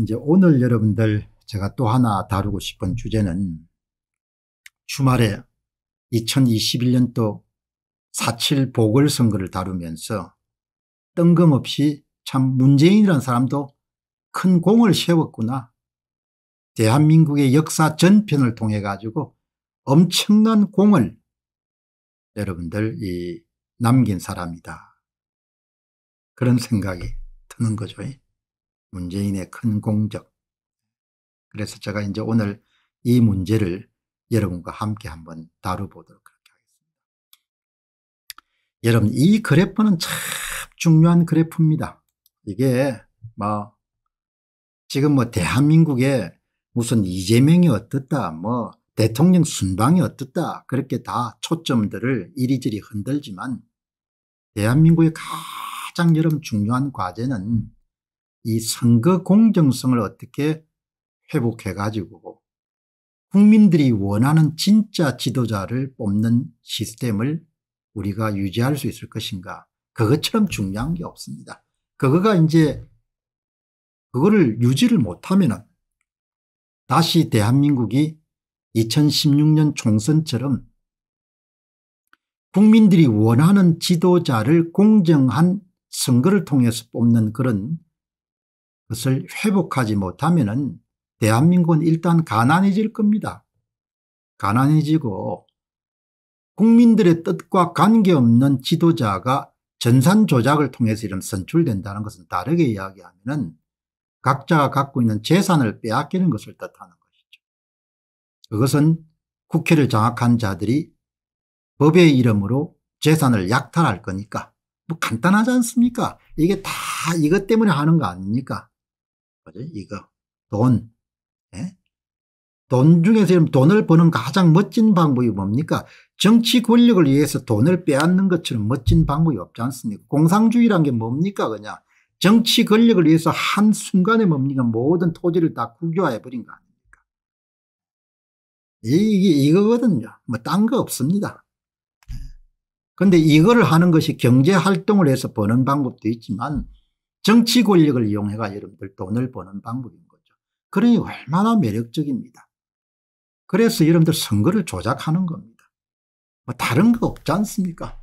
이제 오늘 여러분들 제가 또 하나 다루고 싶은 주제는 주말에 2021년도 4.7 보궐선거를 다루면서 뜬금없이 참 문재인이라는 사람도 큰 공을 세웠구나. 대한민국의 역사 전편을 통해 가지고 엄청난 공을 여러분들 이 남긴 사람이다. 그런 생각이 드는 거죠. 문재인의 큰 공적. 그래서 제가 이제 오늘 이 문제를 여러분과 함께 한번 다뤄보도록 하겠습니다. 여러분 이 그래프는 참 중요한 그래프입니다. 이게 뭐 지금 뭐 대한민국에 무슨 이재명이 어떻다 뭐 대통령 순방이 어떻다 그렇게 다 초점들을 이리저리 흔들지만 대한민국의 가장 여러분 중요한 과제는 이 선거 공정성을 어떻게 회복해 가지고 국민들이 원하는 진짜 지도자를 뽑는 시스템을 우리가 유지할 수 있을 것인가 그것처럼 중요한 게 없습니다. 그거가 이제 그거를 유지를 못하면 다시 대한민국이 2016년 총선처럼 국민들이 원하는 지도자를 공정한 선거를 통해서 뽑는 그런 것을 회복하지 못하면 대한민국은 일단 가난해질 겁니다. 가난해지고 국민들의 뜻과 관계없는 지도자가 전산 조작을 통해서 이런 선출된다는 것은 다르게 이야기하면 각자가 갖고 있는 재산을 빼앗기는 것을 뜻하는 것이죠. 그것은 국회를 장악한 자들이 법의 이름으로 재산을 약탈할 거니까 뭐 간단하지 않습니까 이게 다 이것 때문에 하는 거 아닙니까 뭐죠? 이거 돈. 예? 돈 중에서 돈을 버는 가장 멋진 방법이 뭡니까? 정치 권력을 위해서 돈을 빼앗는 것처럼 멋진 방법이 없지 않습니까? 공상주의란 게 뭡니까 그냥 정치 권력을 위해서 한순간에 뭡니까 모든 토지를 다 국유화해버린 거 아닙니까? 이게 이거거든요. 뭐 딴 거 없습니다. 예. 근데 이거를 하는 것이 경제활동을 해서 버는 방법도 있지만 정치 권력을 이용해가 여러분들 돈을 버는 방법인 거죠. 그러니 얼마나 매력적입니다. 그래서 여러분들 선거를 조작하는 겁니다. 뭐 다른 거 없지 않습니까?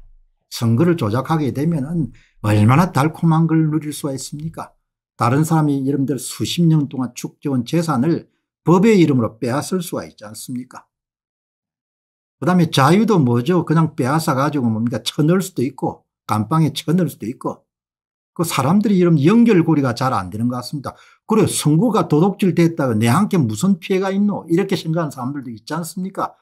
선거를 조작하게 되면 얼마나 달콤한 걸 누릴 수가 있습니까? 다른 사람이 여러분들 수십 년 동안 축적한 재산을 법의 이름으로 빼앗을 수가 있지 않습니까? 그 다음에 자유도 뭐죠? 그냥 빼앗아 가지고 뭡니까? 쳐넣을 수도 있고 감방에 쳐넣을 수도 있고 그 사람들이 이런 연결고리가 잘 안 되는 것 같습니다. 그래 선거가 도둑질 됐다가 내한테 무슨 피해가 있노 이렇게 생각하는 사람들도 있지 않습니까?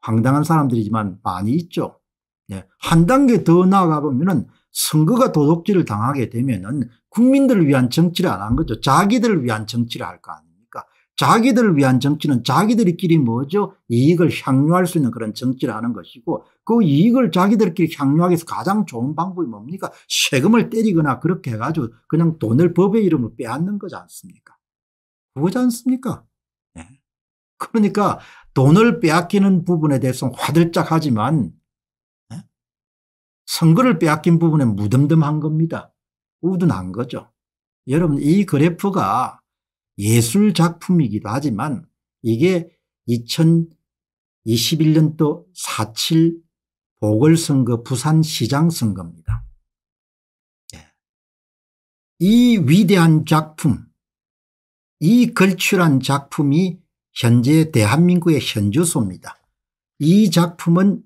황당한 사람들이지만 많이 있죠. 네. 한 단계 더 나아가 보면은 선거가 도둑질을 당하게 되면은 국민들을 위한 정치를 안 한 거죠. 자기들을 위한 정치를 할 거 아닙니까? 자기들을 위한 정치는 자기들끼리 뭐죠? 이익을 향유할 수 있는 그런 정치를 하는 것이고 그 이익을 자기들끼리 향유하기 위해서 가장 좋은 방법이 뭡니까? 세금을 때리거나 그렇게 해가지고 그냥 돈을 법의 이름으로 빼앗는 거지 않습니까? 그거지 않습니까? 네. 그러니까 돈을 빼앗기는 부분에 대해서는 화들짝하지만 네? 선거를 빼앗긴 부분에 무덤덤한 겁니다. 우둔한 거죠. 여러분 이 그래프가 예술 작품이기도 하지만 이게 2021년도 보궐선거 부산시장 선거입니다. 예. 이 위대한 작품 이 걸출한 작품이 현재 대한민국의 현주소입니다. 이 작품은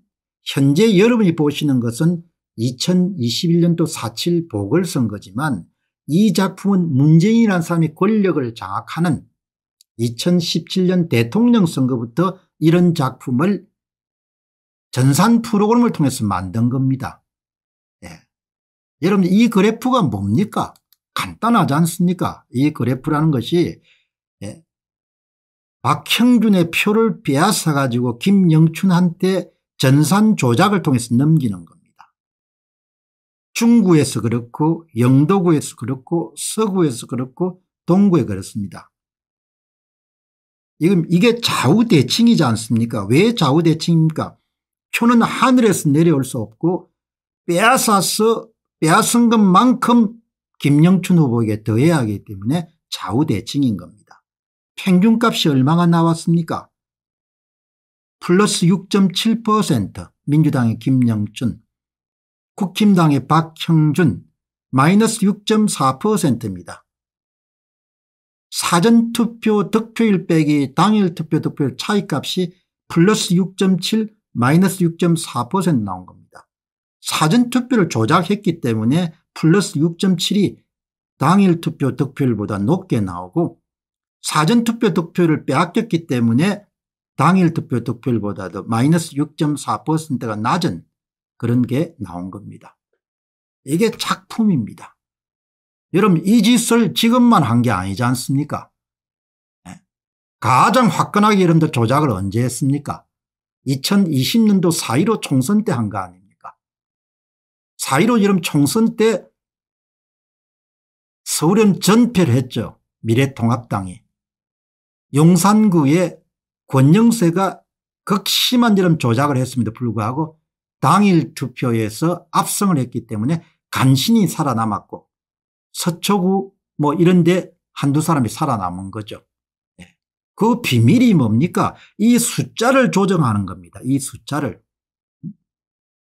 현재 여러분이 보시는 것은 2021년도 4.7 보궐선거지만 이 작품은 문재인이라는 사람이 권력을 장악하는 2017년 대통령 선거부터 이런 작품을 전산 프로그램을 통해서 만든 겁니다. 예. 여러분 이 그래프가 뭡니까? 간단하지 않습니까? 이 그래프라는 것이 예. 박형준의 표를 빼앗아 가지고 김영춘한테 전산 조작을 통해서 넘기는 겁니다. 중구에서 그렇고 영도구에서 그렇고 서구에서 그렇고 동구에 그렇습니다. 이건 이게 좌우대칭이지 않습니까? 왜 좌우대칭입니까? 표는 하늘에서 내려올 수 없고 빼앗아서 빼앗은 것만큼 김영춘 후보에게 더해야 하기 때문에 좌우대칭인 겁니다. 평균값이 얼마가 나왔습니까? 플러스 6.7% 민주당의 김영춘, 국힘당의 박형준 마이너스 6.4%입니다. 사전투표 득표율 빼기 당일 투표 득표율 차이값이 플러스 6.7 마이너스 6.4% 나온 겁니다. 사전투표를 조작했기 때문에 플러스 6.7이 당일 투표 득표율보다 높게 나오고 사전투표 득표를 빼앗겼기 때문에 당일 투표 득표율보다 도 마이너스 6.4%가 낮은 그런 게 나온 겁니다. 이게 작품입니다. 여러분 이 짓을 지금만 한 게 아니지 않습니까? 예. 가장 화끈하게 여러분들 조작을 언제 했습니까? 2020년도 4.15 총선 때 한 거 아닙니까? 4.15 여름 총선 때 서울은 전패를 했죠. 미래통합당이. 용산구의 권영세가 극심한 여름 조작을 했음에도 불구하고 당일 투표에서 압승을 했기 때문에 간신히 살아남았고 서초구 뭐 이런 데 한두 사람이 살아남은 거죠. 그 비밀이 뭡니까? 이 숫자를 조정하는 겁니다. 이 숫자를.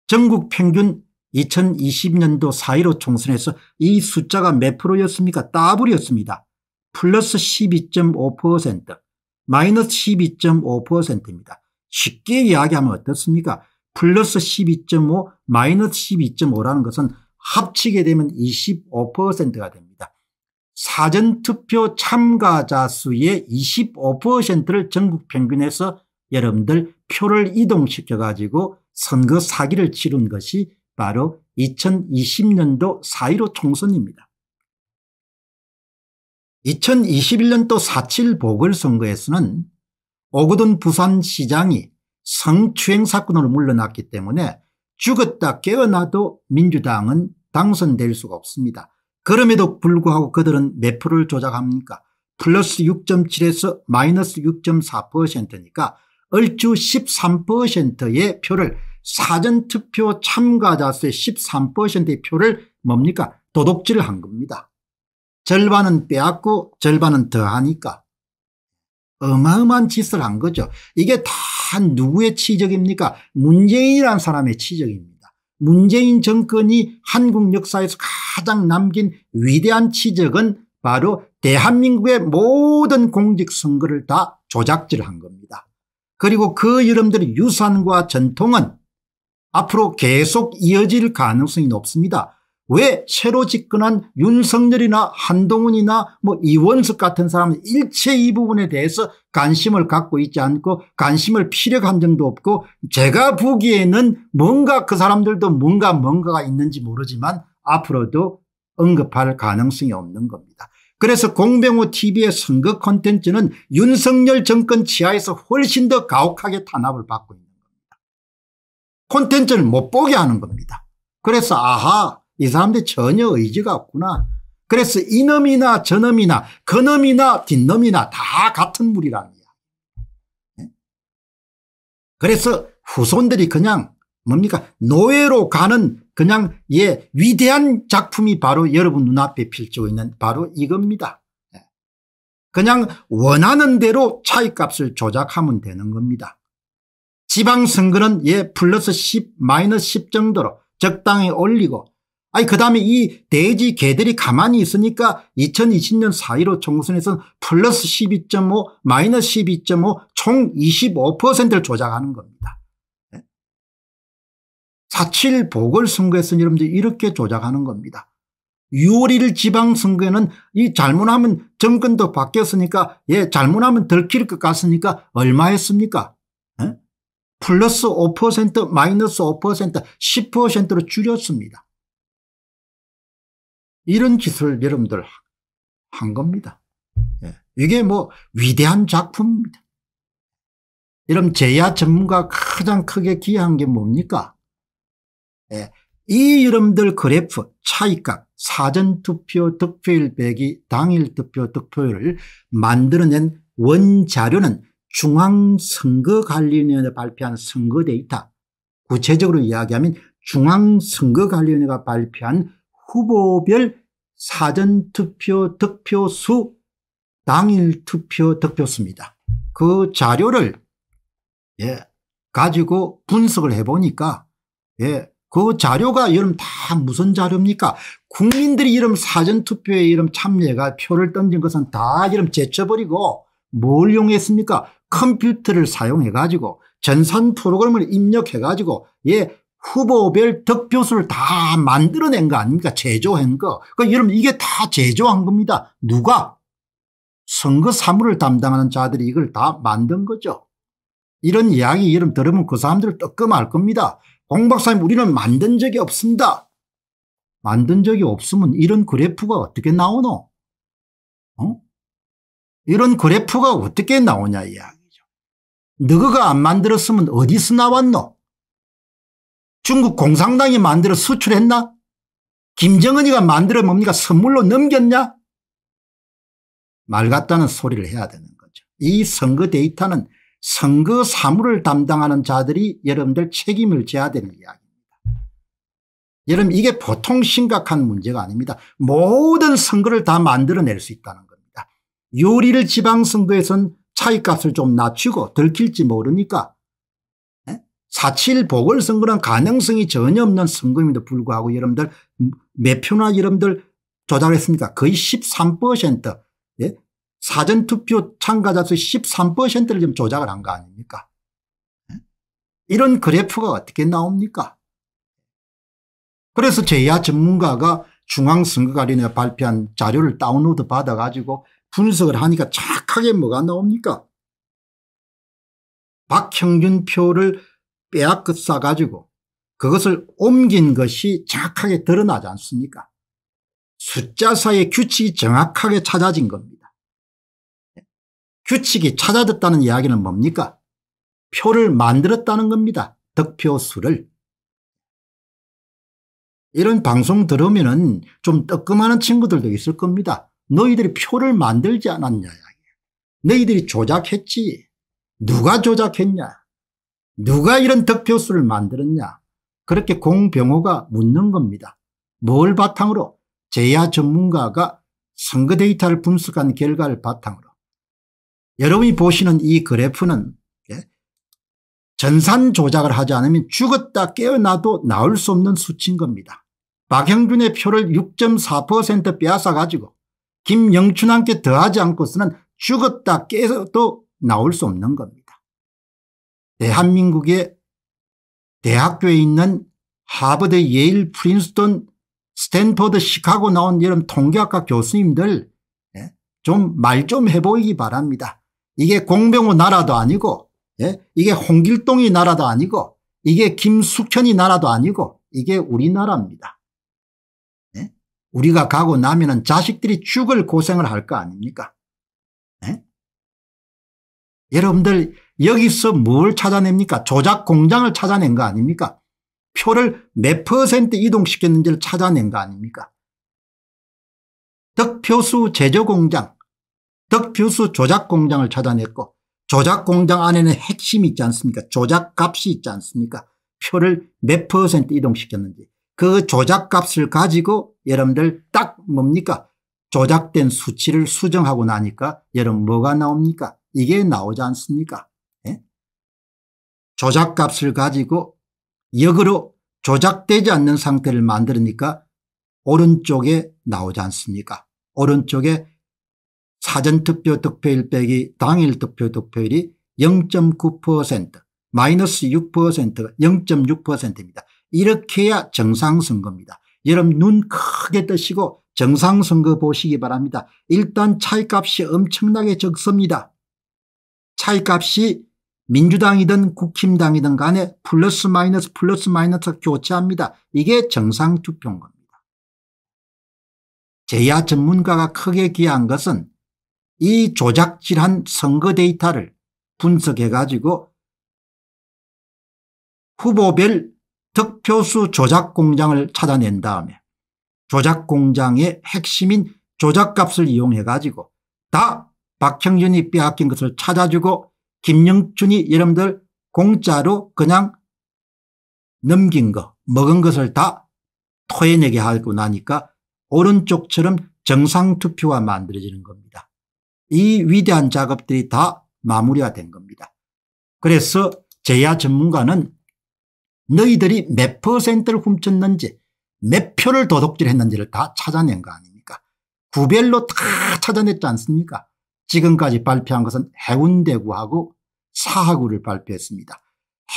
전국 평균 2020년도 4.15 총선에서 이 숫자가 몇 프로였습니까? 따블이었습니다. 플러스 12.5% 마이너스 12.5%입니다. 쉽게 이야기하면 어떻습니까? 플러스 12.5 마이너스 12.5라는 것은 합치게 되면 25%가 됩니다. 사전투표 참가자 수의 25%를 전국 평균에서 여러분들 표를 이동시켜 가지고 선거 사기를 치른 것이 바로 2020년도 4.15 총선입니다. 2021년도 4.7 보궐선거에서는 오거돈 부산시장이 성추행 사건으로 물러났기 때문에 죽었다 깨어나도 민주당은 당선될 수가 없습니다. 그럼에도 불구하고 그들은 몇 프로를 조작합니까? 플러스 6.7에서 마이너스 6.4%니까 얼추 13%의 표를 사전투표 참가자 수의 13%의 표를 뭡니까? 도둑질을 한 겁니다. 절반은 빼앗고 절반은 더하니까 어마어마한 짓을 한 거죠. 이게 다 누구의 치적입니까? 문재인이란 사람의 치적입니다. 문재인 정권이 한국 역사에서 가장 남긴 위대한 치적은 바로 대한민국의 모든 공직선거를 다 조작질한 겁니다. 그리고 그 여러분들의 유산과 전통은 앞으로 계속 이어질 가능성이 높습니다. 왜 새로 집권한 윤석열이나 한동훈이나 뭐 이원석 같은 사람은 일체 이 부분에 대해서 관심을 갖고 있지 않고 관심을 필요 한정도 없고 제가 보기에는 뭔가 그 사람들도 뭔가 뭔가가 있는지 모르지만 앞으로도 언급할 가능성이 없는 겁니다. 그래서 공병호 tv의 선거 콘텐츠는 윤석열 정권 치하에서 훨씬 더 가혹하게 탄압을 받고 있는 겁니다. 콘텐츠를 못 보게 하는 겁니다. 그래서 아하 이 사람들 전혀 의지가 없구나. 그래서 이놈이나 저놈이나 그놈이나 뒷놈이나 다 같은 물이랍니다 예? 그래서 후손들이 그냥 뭡니까 노예로 가는 그냥 예 위대한 작품이 바로 여러분 눈앞에 펼치고 있는 바로 이겁니다. 예. 그냥 원하는 대로 차이값을 조작하면 되는 겁니다. 지방선거는 예 플러스 10 마이너스 10 정도로 적당히 올리고 아니 그다음에 이 돼지 개들이 가만히 있으니까 2020년 4.15 총선에서는 플러스 12.5 마이너스 12.5 총 25%를 조작하는 겁니다. 4.7 보궐선거에서는 여러분들 이렇게 조작하는 겁니다. 6월 1일 지방선거에는 이 잘못하면 정권도 바뀌었으니까 예 잘못하면 들킬 것 같으니까 얼마 했습니까? 네? 플러스 5% 마이너스 5% 10%로 줄였습니다. 이런 짓을 여러분들 한 겁니다. 예. 이게 뭐 위대한 작품입니다. 여러분 제야 전문가 가장 크게 기여한 게 뭡니까? 예. 이 여러분들 그래프 차이값 사전투표 득표율 빼기 당일 투표 득표율을 만들어낸 원자료는 중앙선거관리위원회 발표한 선거 데이터 구체적으로 이야기하면 중앙선거관리위원회가 발표한 후보별 사전투표 득표수 당일 투표 득표수입니다. 그 자료를 예, 가지고 분석을 해보니까 예, 그 자료가 여름다 무슨 자료입니까? 국민들이 이름 사전투표에 이름 참여가 표를 던진 것은 다 이름 제쳐버리고 뭘 이용했습니까? 컴퓨터를 사용해가지고 전산 프로그램을 입력해가지고 예 후보별 득표수를 다 만들어낸 거 아닙니까? 제조한 거. 그러니까 여러분 이게 다 제조한 겁니다. 누가? 선거 사무를 담당하는 자들이 이걸 다 만든 거죠. 이런 이야기 여러분 들으면 그 사람들 뜨끔할 겁니다. 공 박사님 우리는 만든 적이 없습니다. 만든 적이 없으면 이런 그래프가 어떻게 나오노? 어? 이런 그래프가 어떻게 나오냐 이야기죠. 너가 안 만들었으면 어디서 나왔노? 중국 공산당이 만들어 수출했나? 김정은이가 만들어 뭡니까? 선물로 넘겼냐? 말 같다는 소리를 해야 되는 거죠. 이 선거 데이터는 선거 사무를 담당하는 자들이 여러분들 책임을 져야 되는 이야기입니다. 여러분 이게 보통 심각한 문제가 아닙니다. 모든 선거를 다 만들어낼 수 있다는 겁니다. 요리를 지방선거에선 차이값을 좀 낮추고 들킬지 모르니까 사칠 보궐선거는 가능성이 전혀 없는 선거임에도 불구하고 여러분들 몇 표나 여러분들 조작했습니까 거의 13% 예? 사전투표 참가자 수 13%를 좀 조작을 한 거 아닙니까 예? 이런 그래프가 어떻게 나옵니까 그래서 제야 전문가가 중앙선거관리에 발표한 자료를 다운로드 받아가지고 분석을 하니까 착하게 뭐가 나옵니까 박형균 표를 빼앗급싸 가지고 그것을 옮긴 것이 정확하게 드러나지 않습니까 숫자사의 규칙이 정확하게 찾아진 겁니다. 규칙이 찾아졌다는 이야기는 뭡니까 표를 만들었다는 겁니다. 득표수를. 이런 방송 들으면 은좀 뜨끔하는 친구들도 있을 겁니다. 너희들이 표를 만들지 않았냐. 너희들이 조작했지. 누가 조작했냐. 누가 이런 득표수를 만들었냐 그렇게 공병호가 묻는 겁니다. 뭘 바탕으로 제야 전문가가 선거 데이터를 분석한 결과를 바탕으로 여러분이 보시는 이 그래프는 예? 전산 조작을 하지 않으면 죽었다 깨어나도 나올 수 없는 수치인 겁니다. 박형준의 표를 6.4% 빼앗아 가지고 김영춘한테 더하지 않고서는 죽었다 깨도 나올 수 없는 겁니다. 대한민국의 대학교에 있는 하버드 예일 프린스턴 스탠퍼드 시카고 나온 이런 통계학과 교수님들 예, 좀 말좀 좀 해보이기 바랍니다. 이게 공병호 나라도 아니고 예? 이게 홍길동이 나라도 아니고 이게 김숙천이 나라도 아니고 이게 우리나라입니다. 예? 우리가 가고 나면 자식들이 죽을 고생을 할 거 아닙니까? 예? 여러분들 여기서 뭘 찾아냅니까? 조작 공장을 찾아낸 거 아닙니까? 표를 몇 퍼센트 이동시켰는지를 찾아낸 거 아닙니까? 득표수 제조 공장, 득표수 조작 공장을 찾아냈고 조작 공장 안에는 핵심이 있지 않습니까? 조작값이 있지 않습니까? 표를 몇 퍼센트 이동시켰는지 그 조작값을 가지고 여러분들 딱 뭡니까? 조작된 수치를 수정하고 나니까 여러분 뭐가 나옵니까? 이게 나오지 않습니까? 조작값을 가지고 역으로 조작되지 않는 상태를 만드니까 오른쪽에 나오지 않습니까 오른쪽에 사전투표 득표일 빼기 당일 투표 득표율이 0.9% 마이너스 6% 0.6%입니다. 이렇게 해야 정상선거입니다. 여러분 눈 크게 뜨시고 정상선거 보시기 바랍니다. 일단 차이값이 엄청나게 적습니다. 차이값이 민주당이든 국힘당이든 간에 플러스 마이너스 플러스 마이너스 교체합니다. 이게 정상투표인 겁니다. 제야 전문가가 크게 기여한 것은 이 조작질한 선거 데이터를 분석해 가지고 후보별 득표수 조작 공장을 찾아낸 다음에 조작 공장의 핵심인 조작값을 이용해 가지고 다 박형준이 빼앗긴 것을 찾아주고 김영춘이 여러분들 공짜로 그냥 넘긴 거 먹은 것을 다 토해내게 하고 나니까 오른쪽처럼 정상투표가 만들어지는 겁니다. 이 위대한 작업들이 다 마무리가 된 겁니다. 그래서 제야 전문가는 너희들이 몇 퍼센트를 훔쳤는지 몇 표를 도둑질했는지를 다 찾아낸 거 아닙니까 구별로 다 찾아냈지 않습니까 지금까지 발표한 것은 해운대구하고 사하구를 발표했습니다.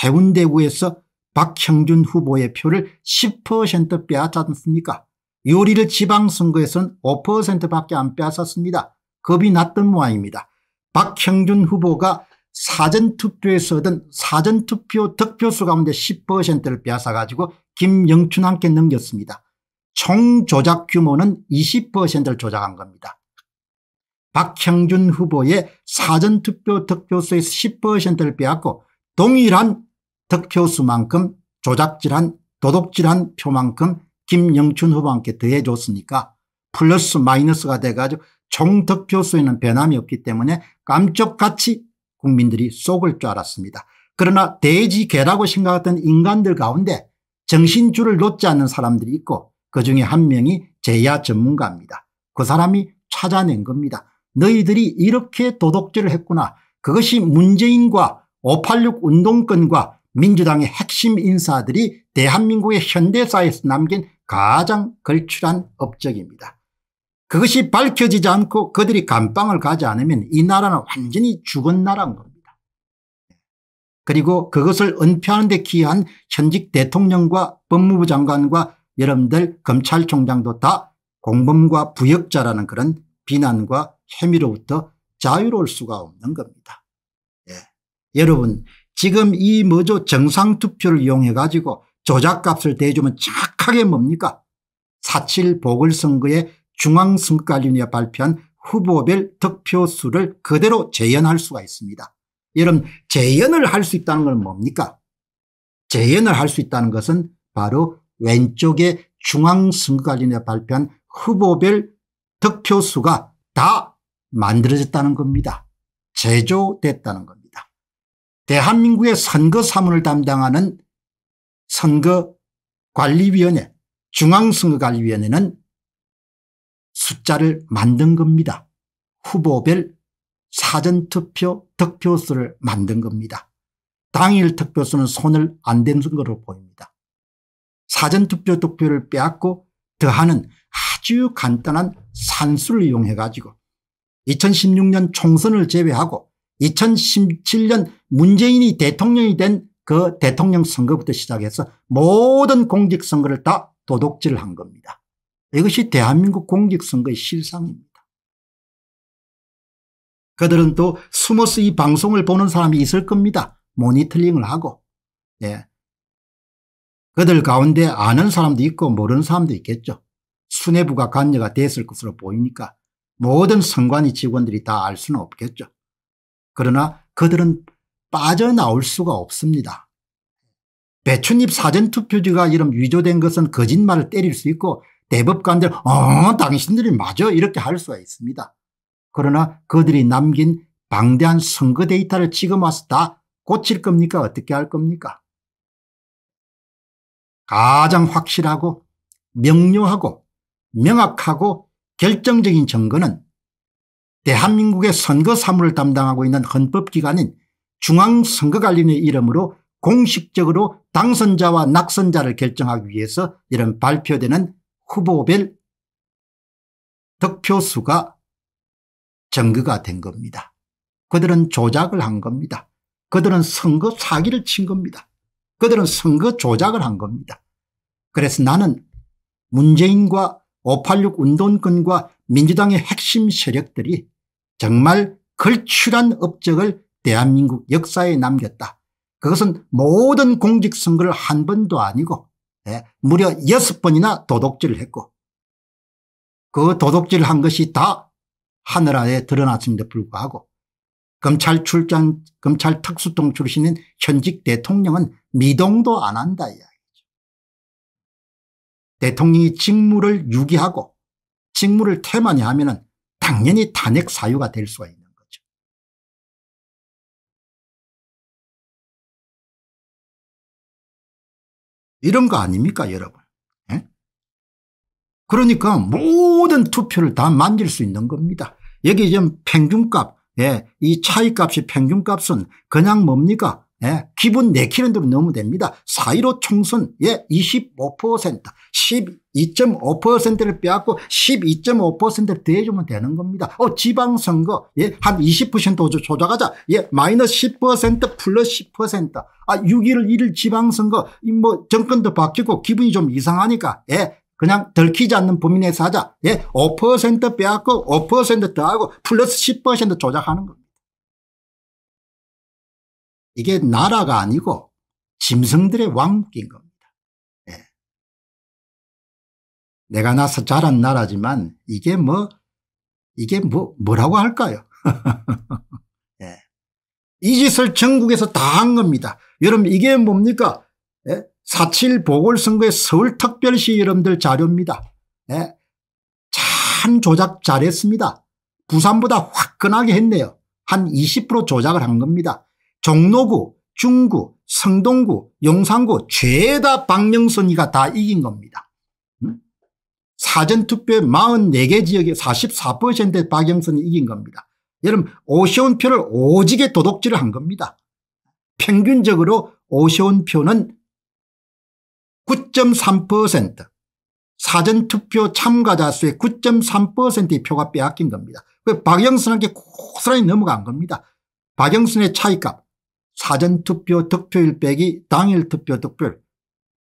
해운대구에서 박형준 후보의 표를 10% 빼앗았습니까? 요리를 지방선거에서는 5%밖에 안 빼앗았습니다. 겁이 났던 모양입니다. 박형준 후보가 사전투표에서 얻은 사전투표 득표수 가운데 10%를 빼앗아가지고 김영춘 함께 넘겼습니다. 총 조작 규모는 20%를 조작한 겁니다. 박형준 후보의 사전투표 득표수의 10%를 빼앗고 동일한 득표수만큼 조작질한 도둑질한 표만큼 김영춘 후보한테 더해줬으니까 플러스 마이너스가 돼가지고 총 득표수에는 변함이 없기 때문에 깜짝같이 국민들이 속을 줄 알았습니다. 그러나 대지 개라고 생각했던 인간들 가운데 정신줄을 놓지 않는 사람들이 있고 그중에 한 명이 제야 전문가입니다. 그 사람이 찾아낸 겁니다. 너희들이 이렇게 도덕질을 했구나. 그것이 문재인과 586 운동권과 민주당의 핵심 인사들이 대한민국의 현대사에서 남긴 가장 걸출한 업적입니다. 그것이 밝혀지지 않고 그들이 감방을 가지 않으면 이 나라는 완전히 죽은 나라인 겁니다. 그리고 그것을 은폐하는 데 기여한 현직 대통령과 법무부 장관과 여러분들 검찰총장도 다 공범과 부역자라는 그런 비난과 혐의로부터 자유로울 수가 없는 겁니다. 예. 여러분 지금 이 뭐죠 정상투표를 이용해 가지고 조작값을 대주면 착하게 뭡니까 4.7 보궐선거에 중앙선거관리위원회 발표한 후보별 득표수를 그대로 재연할 수가 있습니다. 여러분 재연을 할 수 있다는 건 뭡니까 재연을 할 수 있다는 것은 바로 왼쪽에 중앙선거관리위원회 발표한 후보별 득표수가 다 만들어졌다는 겁니다. 제조됐다는 겁니다. 대한민국의 선거 사문을 담당하는 선거관리위원회 중앙선거관리위원회는 숫자를 만든 겁니다. 후보별 사전투표 득표수를 만든 겁니다. 당일 득표수는 손을 안댄 것으로 보입니다. 사전투표 득표를 빼앗고 더하는 아주 간단한 산수를 이용해 가지고 2016년 총선을 제외하고 2017년 문재인이 대통령이 된 그 대통령 선거부터 시작해서 모든 공직선거를 다 도둑질한 겁니다. 이것이 대한민국 공직선거의 실상입니다. 그들은 또 숨어서 이 방송을 보는 사람이 있을 겁니다. 모니터링을 하고 예. 그들 가운데 아는 사람도 있고 모르는 사람도 있겠죠. 수뇌부가 관여가 됐을 것으로 보이니까 모든 선관위 직원들이 다 알 수는 없겠죠. 그러나 그들은 빠져나올 수가 없습니다. 배춘잎 사전투표지가 이런 위조된 것은 거짓말을 때릴 수 있고 대법관들 어 당신들이 맞아 이렇게 할 수가 있습니다. 그러나 그들이 남긴 방대한 선거 데이터를 지금 와서 다 고칠 겁니까 어떻게 할 겁니까 가장 확실하고 명료하고 명확하고 결정적인 증거는 대한민국의 선거 사무를 담당하고 있는 헌법기관인 중앙선거관리의 이름으로 공식적으로 당선자와 낙선자를 결정하기 위해서 이런 발표되는 후보별 득표수가 증거가 된 겁니다. 그들은 조작을 한 겁니다. 그들은 선거 사기를 친 겁니다. 그들은 선거 조작을 한 겁니다. 그래서 나는 문재인과 586 운동권과 민주당의 핵심 세력들이 정말 걸출한 업적을 대한민국 역사에 남겼다. 그것은 모든 공직선거를 한 번도 아니고 예, 무려 여섯 번이나 도덕질을 했고 그도덕질을한 것이 다 하늘 아에 드러났음에도 불구하고 검찰 출장, 검찰 특수통 출신인 현직 대통령은 미동도 안 한다. 야. 대통령이 직무를 유기하고 직무를 태만히 하면 당연히 탄핵 사유가 될 수가 있는 거죠. 이런 거 아닙니까 여러분. 에? 예? 그러니까 모든 투표를 다 만질 수 있는 겁니다. 여기 지금 평균값 예, 이 차이값이 평균값은 그냥 뭡니까 예, 기분 내키는 대로 넣으면 됩니다. 4.15 총선 예, 25% 12.5%를 빼앗고 12.5%를 대주면 되는 겁니다. 어 지방선거 예, 한 20% 조작하자 예, 마이너스 10% 플러스 10%. 아 6일 1일 지방선거 뭐 정권도 바뀌고 기분이 좀 이상하니까 예, 그냥 들키지 않는 범위 내에서 하자. 예, 5% 빼앗고 5% 더하고 플러스 10% 조작하는 거. 이게 나라가 아니고 짐승들의 왕국인 겁니다. 예. 내가 나서 자란 나라지만 이게 뭐 이게 뭐 뭐라고 할까요? 예. 이 짓을 전국에서 다 한 겁니다. 여러분 이게 뭡니까? 예? 4.7 보궐선거의 서울특별시 여러분들 자료입니다. 예. 참 조작 잘했습니다. 부산보다 화끈하게 했네요. 한 20% 조작을 한 겁니다. 종로구, 중구, 성동구, 용산구 죄다 박명선이가 다 이긴 겁니다. 음? 사전투표에 44개 지역에 44%의 박영선이 이긴 겁니다. 여러분 오세훈 표를 오지게 도둑질을 한 겁니다. 평균적으로 오세훈 표는 9.3% 사전투표 참가자 수의 9.3%의 표가 빼앗긴 겁니다. 그 박영선한테 고스란히 넘어간 겁니다. 박영선의 차이값 사전투표 득표율 빼기 당일 투표 득표율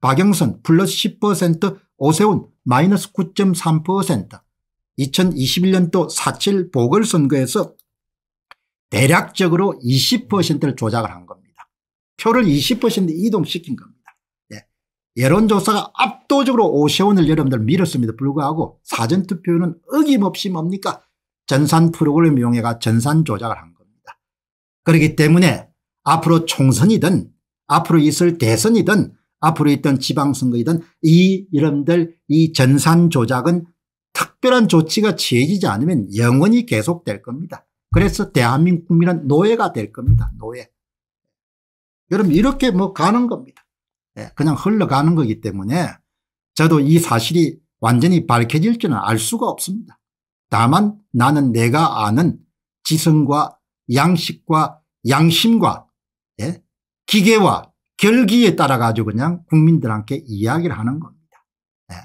박영선 플러스 10% 오세훈 마이너스 9.3% 2021년도 4.7 보궐선거에서 대략적으로 20%를 조작을 한 겁니다. 표를 20% 이동시킨 겁니다. 예. 여론조사가 압도적으로 오세훈을 여러분들 밀었음에도 불구하고 사전투표는 어김없이 뭡니까? 전산 프로그램 이용해가 전산 조작을 한 겁니다. 그렇기 때문에 앞으로 총선이든 앞으로 있을 대선이든 앞으로 있던 지방선거이든 이 이름들 이 전산 조작은 특별한 조치가 취해지지 않으면 영원히 계속될 겁니다. 그래서 대한민국 국민은 노예가 될 겁니다. 노예. 여러분 이렇게 뭐 가는 겁니다. 예, 그냥 흘러가는 거기 때문에 저도 이 사실이 완전히 밝혀질 줄은 알 수가 없습니다. 다만 나는 내가 아는 지성과 양식과 양심과 기계와 결기에 따라 가지고 그냥 국민들한테 이야기를 하는 겁니다. 네.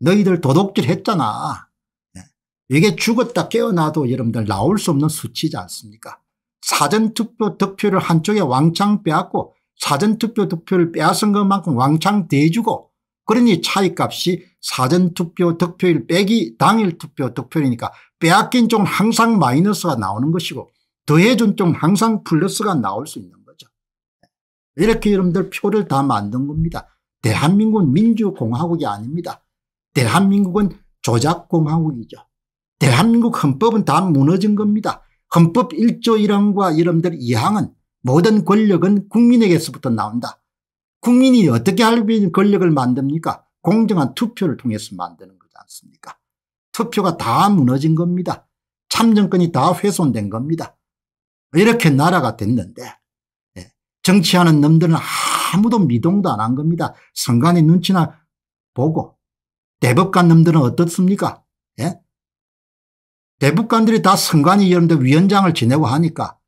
너희들 도둑질 했잖아. 네. 이게 죽었다 깨어나도 여러분들 나올 수 없는 수치지 않습니까? 사전투표 득표를 한쪽에 왕창 빼앗고 사전투표 득표를 빼앗은 것만큼 왕창 대주고 그러니 차이값이 사전투표 득표일 빼기 당일 투표 득표이니까 빼앗긴 쪽은 항상 마이너스가 나오는 것이고 더해준 쪽은 항상 플러스가 나올 수 있는 이렇게 여러분들 표를 다 만든 겁니다. 대한민국은 민주공화국이 아닙니다. 대한민국은 조작공화국이죠. 대한민국 헌법은 다 무너진 겁니다. 헌법 1조 1항과 여러분들 2항은 모든 권력은 국민에게서부터 나온다. 국민이 어떻게 할비 권력을 만듭니까? 공정한 투표를 통해서 만드는 거지 않습니까? 투표가 다 무너진 겁니다. 참정권이 다 훼손된 겁니다. 이렇게 나라가 됐는데 정치하는 놈들은 아무도 미동도 안 한 겁니다. 선관위 눈치나 보고 대법관 놈들은 어떻습니까? 예? 대법관들이 다 선관위 여러분들 위원장을 지내고 하니까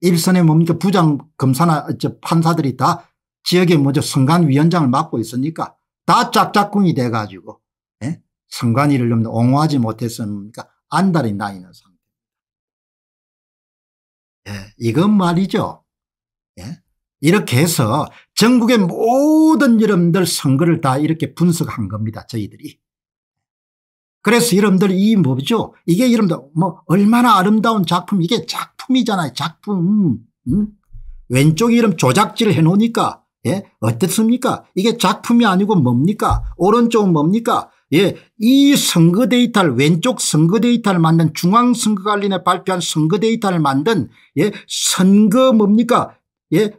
일선에 뭡니까 부장 검사나 판사들이 다 지역에 먼저 선관위원장을 맡고 있으니까 다 짝짝꿍이 돼가지고 예? 선관위를 좀 옹호하지 못했으니까 안달이 나이는 상태. 예, 이건 말이죠. 예? 이렇게 해서 전국의 모든 여러분들 선거를 다 이렇게 분석한 겁니다. 저희들이. 그래서 여러분들 이 뭐죠? 이게 여러분들 뭐 얼마나 아름다운 작품 이게 작품이잖아요. 작품. 음? 왼쪽이 이름 조작질을 해놓으니까 예? 어떻습니까? 이게 작품이 아니고 뭡니까? 오른쪽은 뭡니까? 예, 이 선거 데이터를 왼쪽 선거 데이터를 만든 중앙선거관리에 발표한 선거 데이터를 만든 예, 선거 뭡니까? 예,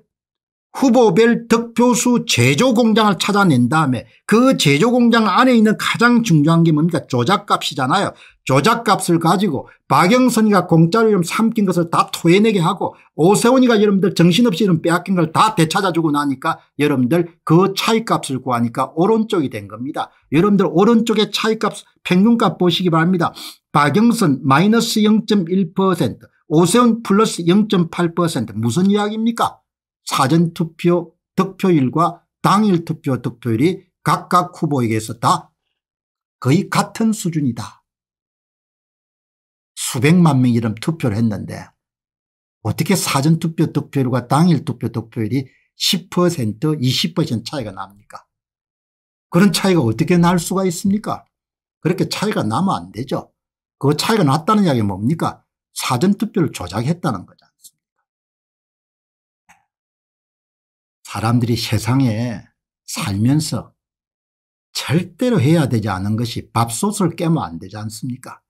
후보별 득표수 제조 공장을 찾아낸 다음에 그 제조 공장 안에 있는 가장 중요한 게 뭡니까 조작값이잖아요. 조작값을 가지고 박영선이가 공짜로 이름 삼킨 것을 다 토해내게 하고 오세훈이가 여러분들 정신없이 이름 빼앗긴 걸 다 되찾아주고 나니까 여러분들 그 차이값을 구하니까 오른쪽이 된 겁니다. 여러분들 오른쪽의 차이값 평균값 보시기 바랍니다. 박영선 마이너스 0.1% 오세훈 플러스 0.8% 무슨 이야기입니까 사전투표 득표율과 당일투표 득표율이 각각 후보에게 서다 거의 같은 수준이다. 수백만 명이 이런 투표를 했는데 어떻게 사전투표 득표율과 당일투표 득표율이 10% 20% 차이가 납니까 그런 차이가 어떻게 날 수가 있습니까 그렇게 차이가 나면 안 되죠. 그 차이가 났다는 이야기는 뭡니까 사전투표를 조작했다는 거죠. 사람들이 세상에 살면서 절대로 해야 되지 않은 것이 밥솥을 깨면 안 되지 않습니까?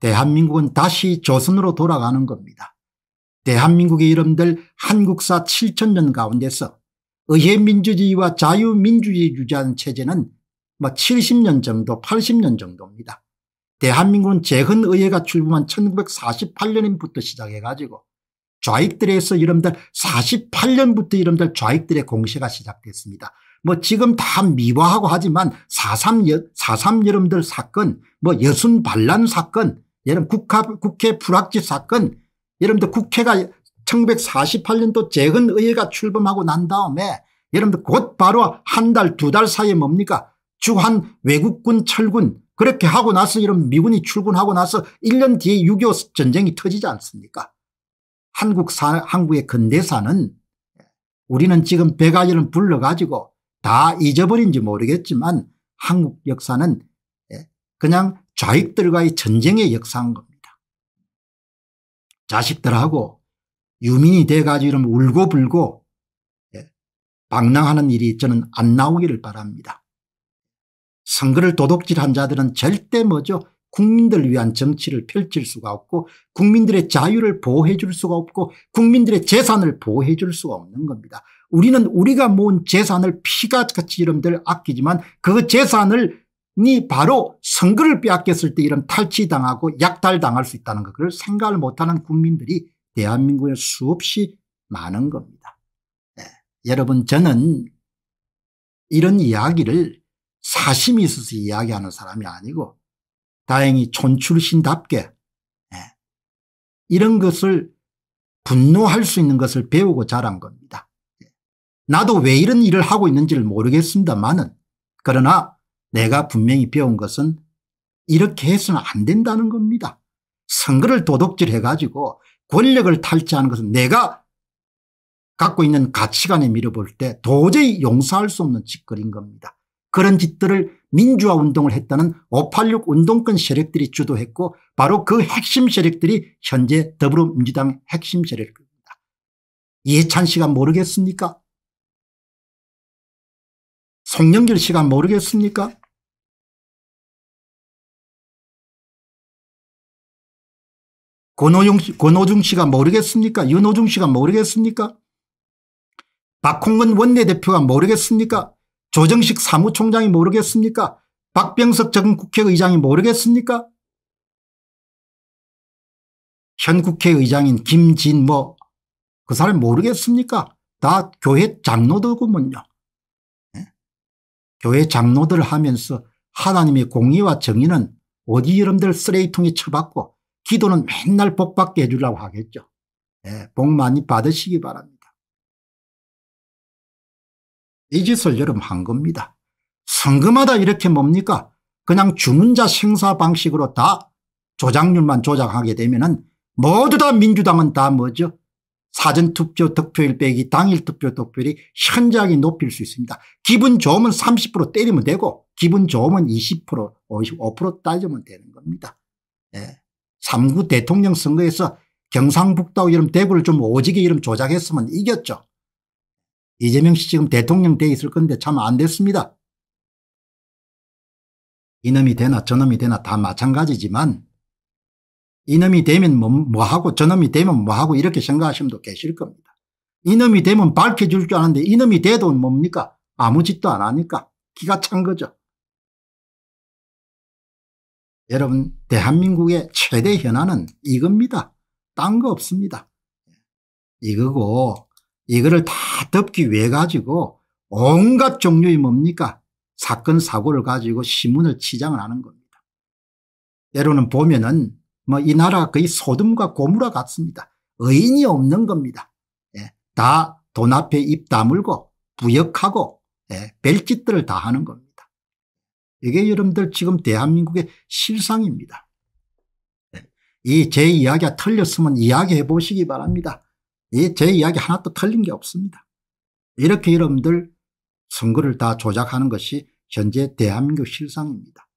대한민국은 다시 조선으로 돌아가는 겁니다. 대한민국의 이름들 한국사 7천년 가운데서 의회민주주의와 자유민주주의 유지하는 체제는 70년 뭐 정도 80년 정도입니다. 대한민국은 재헌의회가 출범한 1948년부터 시작해가지고 좌익들에서 이름들 48년부터 이름들 좌익들의 공세가 시작됐습니다. 뭐 지금 다 미화하고 하지만 4.3, 4.3 여름들 사건 뭐 여순 반란 사건 여름 국가, 국회 불확지 사건 여러분들 국회가 1948년도 재건의회가 출범하고 난 다음에 여러분들 곧 바로 한 달 두 달 사이에 뭡니까 주한 외국군 철군 그렇게 하고 나서 이런 미군이 출군하고 나서 1년 뒤에 6.25 전쟁이 터지지 않습니까 한국 사, 한국의 근대사는 우리는 지금 백아지를 불러가지고 다 잊어버린지 모르겠지만 한국 역사는 예, 그냥 좌익들과의 전쟁의 역사인 겁니다. 자식들하고 유민이 돼가지고 이러 울고 불고 예, 방랑하는 일이 저는 안 나오기를 바랍니다. 선거를 도둑질한 자들은 절대 뭐죠 국민들 위한 정치를 펼칠 수가 없고 국민들의 자유를 보호해 줄 수가 없고 국민들의 재산을 보호해 줄 수가 없는 겁니다. 우리는 우리가 모은 재산을 피가같이 이름들 아끼지만 그 재산을 이 바로 선거를 빼앗겼을 때 이런 탈취당하고 약탈당할 수 있다는 것그 생각을 못하는 국민들이 대한민국에 수없이 많은 겁니다. 네. 여러분 저는 이런 이야기를 사심이 있어서 이야기하는 사람이 아니고 다행히 촌출신답게 예, 이런 것을 분노할 수 있는 것을 배우고 자란 겁니다. 예, 나도 왜 이런 일을 하고 있는지를 모르겠습니다만은 그러나 내가 분명히 배운 것은 이렇게 해서는 안 된다는 겁니다. 선거를 도덕질해 가지고 권력을 탈취하는 것은 내가 갖고 있는 가치관에 밀어볼 때 도저히 용서할 수 없는 짓거리인 겁니다. 그런 짓들을 민주화 운동을 했다는 586 운동권 세력들이 주도했고 바로 그 핵심 세력들이 현재 더불어민주당 핵심 세력입니다. 예찬 씨가 모르겠습니까? 송영길 씨가 모르겠습니까? 권오중, 씨, 권오중 씨가 모르겠습니까? 윤호중 씨가 모르겠습니까? 박홍근 원내대표가 모르겠습니까? 조정식 사무총장이 모르겠습니까? 박병석 전 국회의장이 모르겠습니까? 현 국회의장인 김진모 그 사람 모르겠습니까? 다 교회 장로들구먼요. 네? 교회 장로들 하면서 하나님의 공의와 정의는 어디 이름들 쓰레기통에 쳐받고 기도는 맨날 복받게 해주려고 하겠죠. 네, 복 많이 받으시기 바랍니다. 이 짓을 여름 한 겁니다. 선거마다 이렇게 뭡니까? 그냥 주문자 생사 방식으로 다 조작률만 조작하게 되면은 모두 다 민주당은 다 뭐죠? 사전투표 득표일 빼기 당일 투표 득표율이 현저하게 높일 수 있습니다. 기분 좋으면 30% 때리면 되고 기분 좋으면 20% 55% 따지면 되는 겁니다. 예. 3구 대통령 선거에서 경상북도 이런 대구를 좀 오지게 이름 조작했으면 이겼죠. 이재명 씨 지금 대통령 돼 있을 건데 참 안 됐습니다. 이놈이 되나 저놈이 되나 다 마찬가지지만 이놈이 되면 뭐, 뭐 하고 저놈이 되면 뭐하고 이렇게 생각하시는 분도 계실 겁니다. 이놈이 되면 밝혀줄 줄 아는데 이놈이 돼도 뭡니까? 아무 짓도 안 하니까 기가 찬 거죠. 여러분 대한민국의 최대 현안은 이겁니다. 딴 거 없습니다. 이거고 이거를 다 덮기 위해 가지고 온갖 종류의 뭡니까 사건 사고를 가지고 신문을 치장을 하는 겁니다. 때로는 보면은 뭐 이 나라 거의 소돔과 고무라 같습니다. 의인이 없는 겁니다. 예, 다 돈 앞에 입 다물고 부역하고 예, 별짓들을 다 하는 겁니다. 이게 여러분들 지금 대한민국의 실상입니다. 예, 이제 이야기가 틀렸으면 이야기해 보시기 바랍니다. 제 이야기 하나도 틀린 게 없습니다. 이렇게 여러분들 선거를 다 조작하는 것이 현재 대한민국 실상입니다.